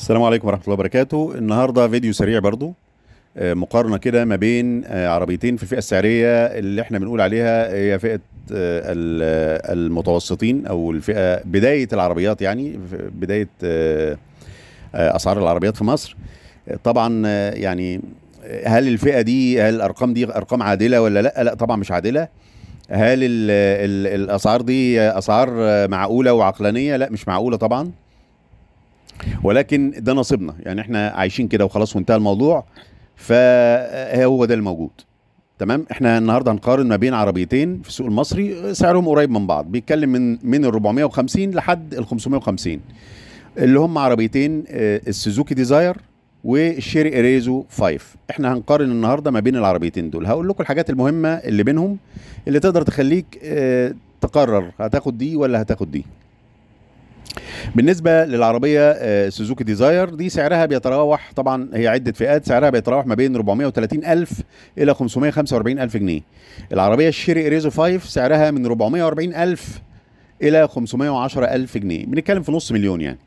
السلام عليكم ورحمه الله وبركاته النهارده فيديو سريع برضو آه، مقارنه كده ما بين آه، عربيتين في الفئه السعريه اللي احنا بنقول عليها هي فئه آه، المتوسطين او الفئه بدايه العربيات يعني بدايه اسعار العربيات في مصر طبعا يعني هل الفئه دي هل الارقام دي ارقام عادله ولا لا لا طبعا مش عادله هل الاسعار دي اسعار معقوله وعقلانيه لا مش معقوله طبعا ولكن ده نصيبنا يعني احنا عايشين كده وخلاص وانتهى الموضوع فهو ده الموجود تمام احنا النهارده هنقارن ما بين عربيتين في السوق المصري سعرهم قريب من بعض بيتكلم من من ال 450 لحد ال 550 اللي هم عربيتين آه، السوزوكي ديزاير والشير اريزو 5 احنا هنقارن النهارده ما بين العربيتين دول هقول لكم الحاجات المهمه اللي بينهم اللي تقدر تخليك آه، تقرر هتاخد دي ولا هتاخد دي بالنسبه للعربيه آه، سوزوكي ديزاير دي سعرها بيتراوح طبعا هي عده فئات سعرها بيتراوح ما بين 430 الف الى 545 الف جنيه العربيه الشيري اريزو 5 سعرها من 440 الف الى 510 الف جنيه بنتكلم في نص مليون يعني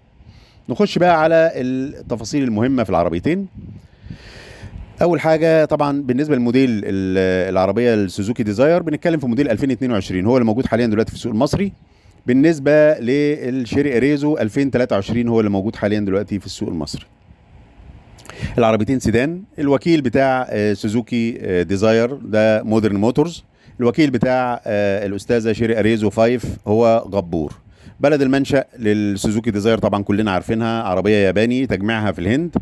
نخش بقى على التفاصيل المهمه في العربيتين اول حاجه طبعا بالنسبه للموديل العربيه السوزوكي ديزاير بنتكلم في موديل 2022 هو اللي موجود حاليا دلوقتي في السوق المصري بالنسبه للشيري اريزو 2023 هو اللي موجود حاليا دلوقتي في السوق المصري العربيتين سيدان الوكيل بتاع آه، سوزوكي آه، ديزاير ده مودرن موتورز الوكيل بتاع آه، الاستاذه شيري اريزو 5 هو غبور بلد المنشا للسوزوكي ديزاير طبعا كلنا عارفينها عربيه ياباني تجميعها في الهند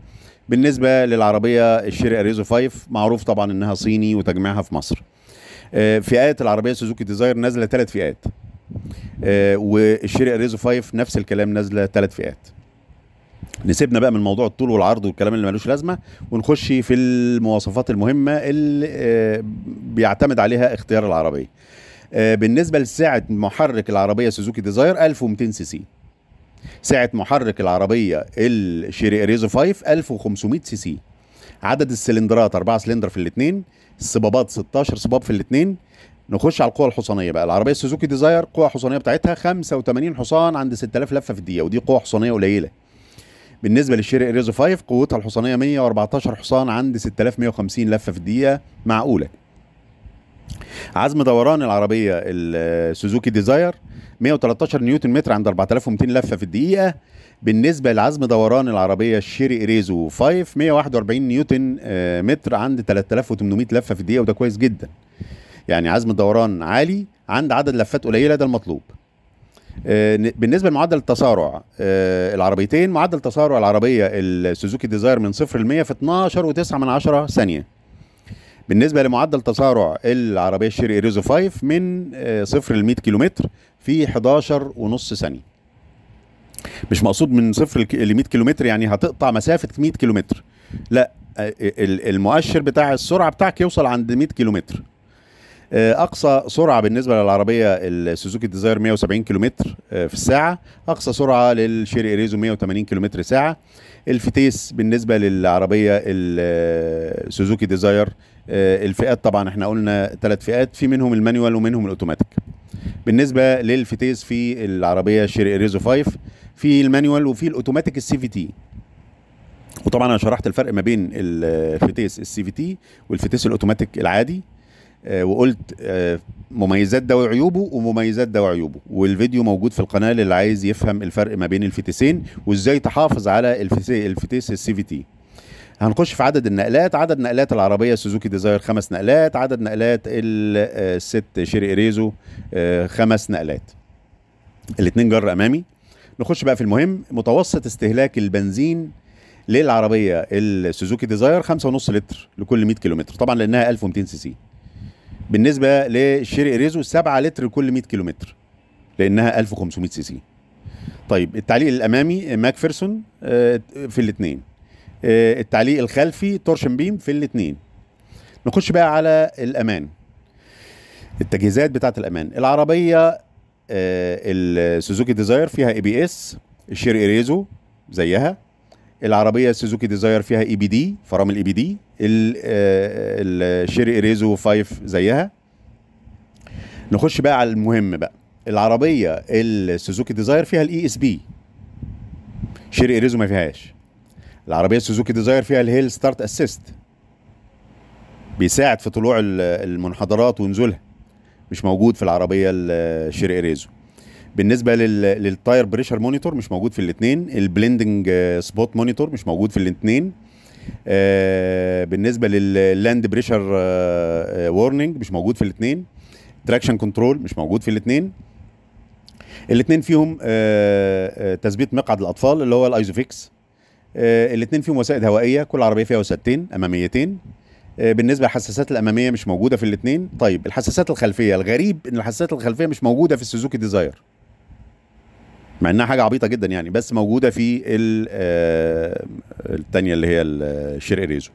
بالنسبه للعربيه الشيري اريزو 5 معروف طبعا انها صيني وتجميعها في مصر فئات العربيه سوزوكي ديزاير نازله ثلاث فئات آه، والشرق ريزو 5 نفس الكلام نازله ثلاث فئات نسيبنا بقى من موضوع الطول والعرض والكلام اللي ملوش لازمه ونخش في المواصفات المهمه اللي آه، بيعتمد عليها اختيار العربيه آه، بالنسبه لسعه محرك العربيه سوزوكي ديزاير 1200 سي سي سعه محرك العربيه الشيري ريزو 5 1500 سي سي عدد السلندرات 4 سلندر في الاثنين الصبابات 16 صباب في الاثنين نخش على القوة الحصانية بقى العربية السوزوكي ديزاير قوى حصانيه بتاعتها 85 حصان عند 6000 لفة في الدقيقة ودي قوة حصانية قليلة بالنسبة للشيري ريزو 5 قوتها الحصانية 114 حصان عند 6150 لفة في الدقيقة معقولة عزم دوران العربية السوزوكي ديزاير 113 نيوتن متر عند 4200 لفة في الدقيقة بالنسبة لعزم دوران العربية الشيري ريزو 5 141 نيوتن آه، متر عند 3800 لفة في الدقيقة وده كويس جدا يعني عزم الدوران عالي عند عدد لفات قليله ده المطلوب آه، بالنسبه لمعدل التسارع آه، العربيتين معدل تسارع العربيه السوزوكي ديزاير من 0 ل 100 في 12.9 ثانيه بالنسبه لمعدل تسارع العربيه الشيري ريزو 5 من 0 ل 100 كيلومتر في 11 ونص ثانيه مش مقصود من صفر ل 100 كيلومتر يعني هتقطع مسافه 100 كيلومتر لا آه، المؤشر بتاع السرعه بتاعك يوصل عند 100 كيلومتر آه، اقصى سرعه بالنسبه للعربيه السوزوكي ديزاير 170 كيلومتر آه، في الساعه اقصى سرعه للشيري اريزو 180 كيلومتر ساعه الفتيس بالنسبه للعربيه السوزوكي آه، ديزاير الفئات طبعا احنا قلنا ثلاث فئات في منهم المانيوال ومنهم الاوتوماتيك بالنسبه للفتيس في العربيه شيري اريزو 5 في المانيوال وفي الاوتوماتيك السي في تي وطبعا انا شرحت الفرق ما بين الفتيس السي في تي والفتيس الاوتوماتيك العادي آه، وقلت آه، مميزات ده وعيوبه ومميزات ده وعيوبه والفيديو موجود في القناه للي عايز يفهم الفرق ما بين الفتيسين وازاي تحافظ على الفتيس السي في تي هنخش في عدد النقلات عدد نقلات العربيه سوزوكي ديزاير خمس نقلات عدد نقلات الست آه، شيري اريزو خمس نقلات الاثنين جر امامي نخش بقى في المهم متوسط استهلاك البنزين للعربيه السوزوكي ديزاير 5.5 لتر لكل 100 كيلومتر طبعا لانها 1200 سي سي بالنسبه للشرق ريزو 7 لتر لكل 100 كيلومتر لانها 1500 سي سي طيب التعليق الامامي آه، ماكفيرسون آه، في الاثنين آه، التعليق الخلفي تورشن بيم في الاثنين نخش بقى على الامان التجهيزات بتاعه الامان العربيه السوزوكي ديزاير فيها اي بي اس الشرق ريزو زيها العربيه سوزوكي ديزاير فيها اي بي دي فرامل اي بي دي الشيري آه، ريزو 5 زيها نخش بقى على المهم بقى العربيه السوزوكي ديزاير فيها الاي اس e بي شيري ريزو ما فيهاش العربيه السوزوكي ديزاير فيها الهيل ستارت اسيست بيساعد في طلوع المنحدرات ونزولها مش موجود في العربيه الشيري ريزو بالنسبه للتاير بريشر مونيتور مش موجود في الاثنين البلندنج آه، سبوت مونيتور مش موجود في الاثنين آه، بالنسبه لللاند بريشر وورنينج مش موجود في الاثنين تراكشن كنترول مش موجود في الاثنين الاثنين فيهم آه، آه، تثبيت مقعد الاطفال اللي هو الايزوفيكس الاثنين فيهم وسائد هوائيه كل عربيه فيها وسادتين اماميتين بالنسبه للحساسات الاماميه مش موجوده في الاثنين طيب الحساسات الخلفيه الغريب ان الحساسات الخلفيه مش موجوده في السوزوكي ديزاير مع انها حاجه عبيطه جدا يعني بس موجوده في الثانيه آه، اللي هي الشرق آه، ريزو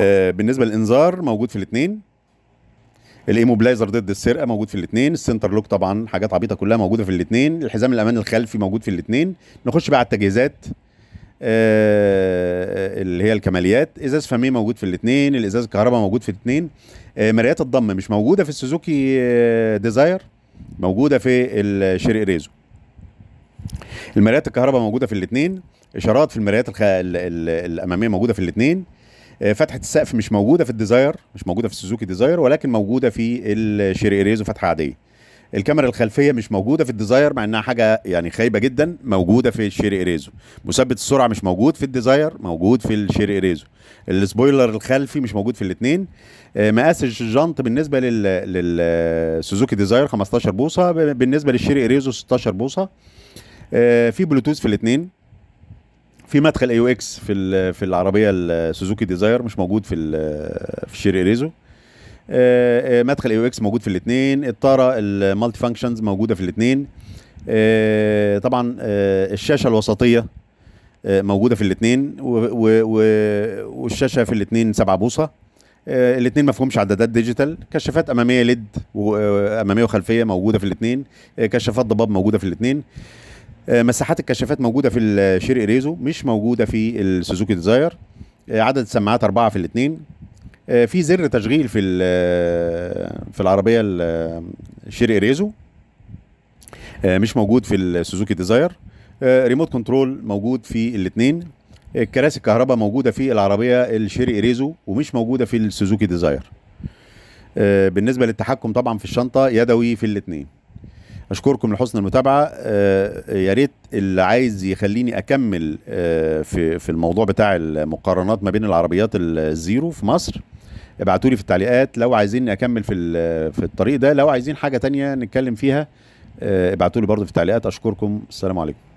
آه، بالنسبه للانذار موجود في الاثنين الايموبلايزر ضد السرقه موجود في الاثنين السنتر لوك طبعا حاجات عبيطه كلها موجوده في الاثنين الحزام الامان الخلفي موجود في الاثنين نخش بقى على التجهيزات آه اللي هي الكماليات ازاز فامي موجود في الاثنين الازاز الكهرباء موجود في الاثنين آه مرايات الضم مش موجوده في السوزوكي آه ديزاير موجوده في الشرق ريزو المرايات الكهرباء موجوده في الاثنين اشارات في المرايات الخ... ال... ال... الاماميه موجوده في الاثنين آه، فتحه السقف مش موجوده في الديزاير مش موجوده في السوزوكي ديزاير ولكن موجوده في الشرق ريزو فتحه عاديه الكاميرا الخلفيه مش موجوده في الديزاير مع انها حاجه يعني خايبه جدا موجوده في الشير اريزو مثبت السرعه مش موجود في الديزاير موجود في الشير اريزو السبويلر الخلفي مش موجود في الاثنين آه، مقاس الجنط بالنسبه لل للسوزوكي ديزاير 15 بوصه بالنسبه للشير اريزو 16 بوصه آه، في بلوتوث في الاثنين في مدخل اي او اكس في في العربيه السوزوكي ديزاير مش موجود في في الشير اريزو آه، آه، مدخل اي اكس موجود في الاثنين الطاره المالتي فانكشنز موجوده في الاثنين آه، طبعا الشاشه الوسطيه موجوده في الاثنين والشاشه في الاثنين سبعة بوصه الاثنين ما فيهمش عدادات ديجيتال كشافات اماميه ليد اماميه وخلفيه موجوده في الاثنين كشافات ضباب موجوده في الاثنين مساحات الكشافات موجوده في الشير ايريزو مش موجوده في السوزوكي ديزاير عدد السماعات اربعه في الاثنين آه، في زر تشغيل في آه، في العربيه الشيري آه، ريزو مش موجود في السوزوكي ديزاير ريموت كنترول موجود في الاثنين الكراسي الكهرباء موجوده في العربيه الشيري ريزو ومش موجوده في السوزوكي ديزاير بالنسبه للتحكم طبعا في الشنطه يدوي في الاثنين اشكركم لحسن المتابعه يا ريت اللي عايز يخليني اكمل في في الموضوع بتاع المقارنات ما بين العربيات الزيرو في مصر ابعتوا لي في التعليقات لو عايزين اكمل في في الطريق ده لو عايزين حاجه تانية نتكلم فيها آه، ابعتوا لي برضه في التعليقات اشكركم السلام عليكم